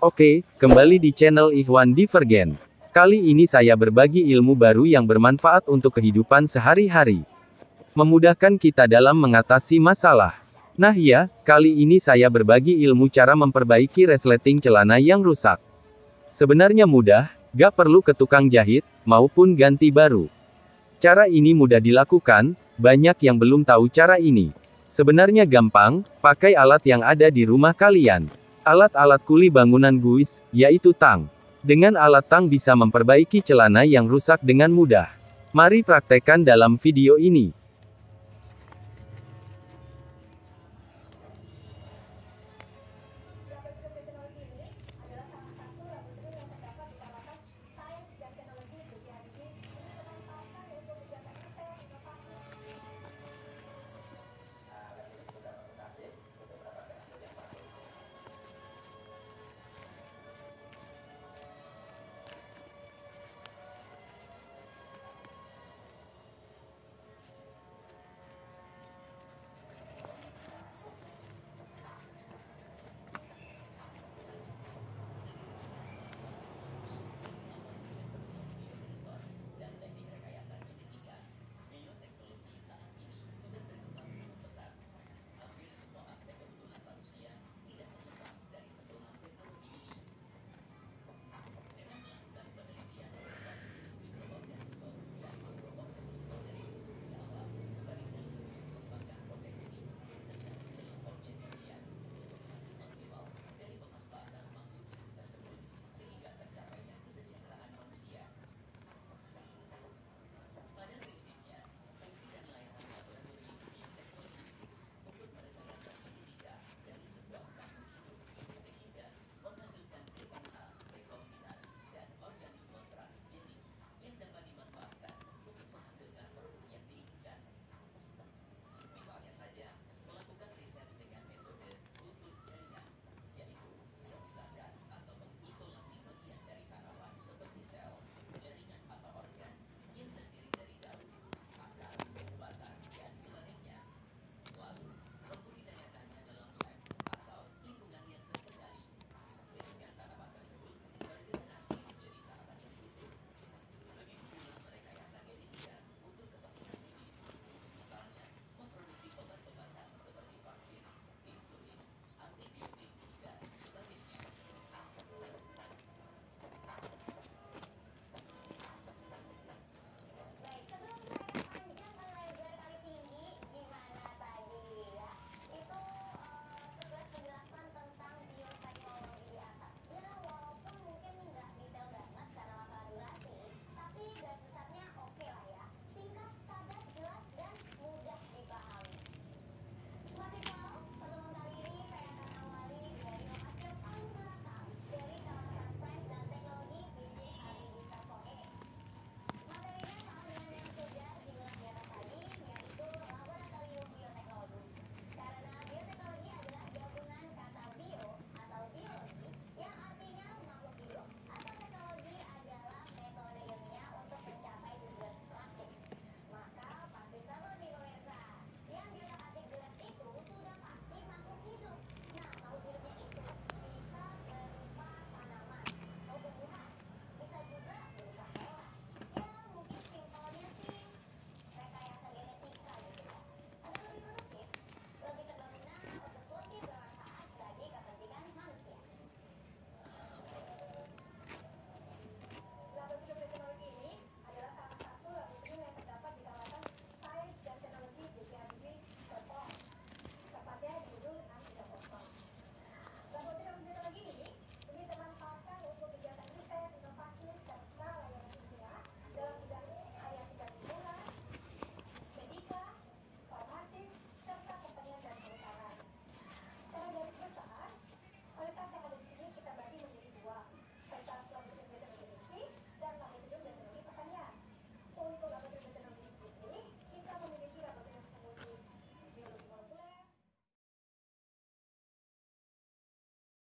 Oke, kembali di channel Ikhwan Divergen. Kali ini saya berbagi ilmu baru yang bermanfaat untuk kehidupan sehari-hari. Memudahkan kita dalam mengatasi masalah. Nah ya, kali ini saya berbagi ilmu cara memperbaiki resleting celana yang rusak. Sebenarnya mudah, gak perlu ke tukang jahit, maupun ganti baru. Cara ini mudah dilakukan, banyak yang belum tahu cara ini. Sebenarnya gampang, pakai alat yang ada di rumah kalian. Alat-alat kuli bangunan guis, yaitu tang. Dengan alat tang bisa memperbaiki celana yang rusak dengan mudah. Mari praktekkan dalam video ini.